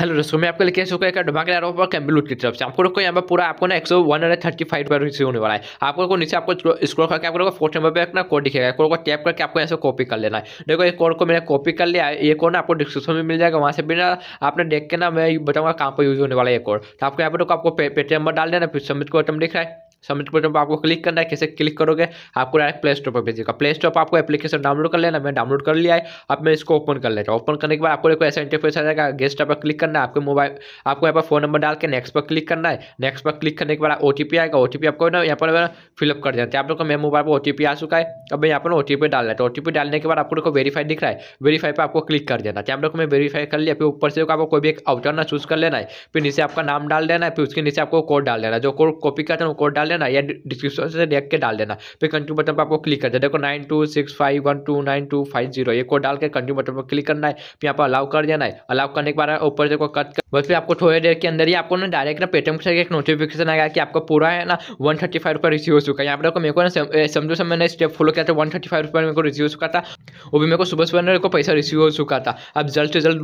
hello दोस्तों मैं आपको लेके चुका है डबांग लाइन पर कैम्बलूट की तरफ से आपको को यहाँ पर पूरा आपको ना एक सौ वन हंड्रेड थर्टी फाइव रुपये रिसीव होने वाला है आपको को नीचे आपको स्क्रॉल करके आपको फोर्थ नंबर पर अपना कोड दिखेगा कोड को टैप करके आपको यहाँ से कॉपी कर लेना है देखो एक कोड को मैंने कॉपी कर लिया ये कोड ना आपको डिस्क्रिप्शन में मिल जाएगा वहाँ से भी ना आपने देख के ना मैं बताऊँगा कहाँ पर यूज होने वाला है ये कोड तो आपको यहाँ पर आपको पेटीएम नंबर डाल देना फिर सबमिट को आइटम दिख रहा है सबमिट बटन पर आपको क्लिक करना है कैसे क्लिक करोगे आपको डायरेक्ट प्ले स्टोर पर भेजेगा प्ले स्टोर पर आपको एप्लीकेशन डाउनलोड कर लेना मैं डाउनलोड कर लिया है अब मैं इसको ओपन कर लेता हूँ ओपन करने के बाद आपको एक ऐसा इंटरफेस आ जाएगा गेस्ट पर क्लिक करना है आपके मोबाइल आपको यहाँ पर फोन नंबर डाल के नेक्स्ट पर क्लिक करना है नेक्स्ट पर क्लिक करने के बाद ओ आएगा ओ आपको ना यहाँ पर फिलअप कर देते हैं आप लोग को मेरे मोबाइल पर ओ आ चुका है अब मैं यहाँ पर ओ डाल लेता हूँ ओ डालने के बाद आपको देखो वेरीफाई दिख रहा है वेरीफाई पर आपको क्लिक कर देना आप लोग को मैं वेरीफाई कर लिया फिर ऊपर से आपको कोई भी एक आउटर ना चूज कर लेना है फिर नीचे आपका नाम डाल देना है फिर उसके नीचे आपको कोड डाल देना जो कोड कॉपी करते हैं वो कोड डाल लेना या डिस्क्रिप्शन से देख के डाल देना फिर कंट्री बटन पर आपको क्लिक कर देना देखो nine two six five one two nine two five zero ये कोड डाल के कंट्री बटन पर क्लिक करना है फिर यहाँ पर अलाउ कर देना है अलाउ करने के बाद ऊपर देखो कट कर बस फिर आपको थोड़ी देर के अंदर ही आपको ना डायरेक्ट ना पेटीएम से एक नोटिफिकेशन आया कि आपको पूरा है ना वन थर्टी फाइव रुपये रिसीव हो चुका है यहाँ पर देखो मेरे को ना समझो समय मैंने स्टेप फॉलो किया था वन थर्टी फाइव रुपये मेरे को रिसीव हो चुका था वो भी मेरे को सुबह सुबह मेरे को पैसा रिसीव हो चुका था अब जल्द से जल्द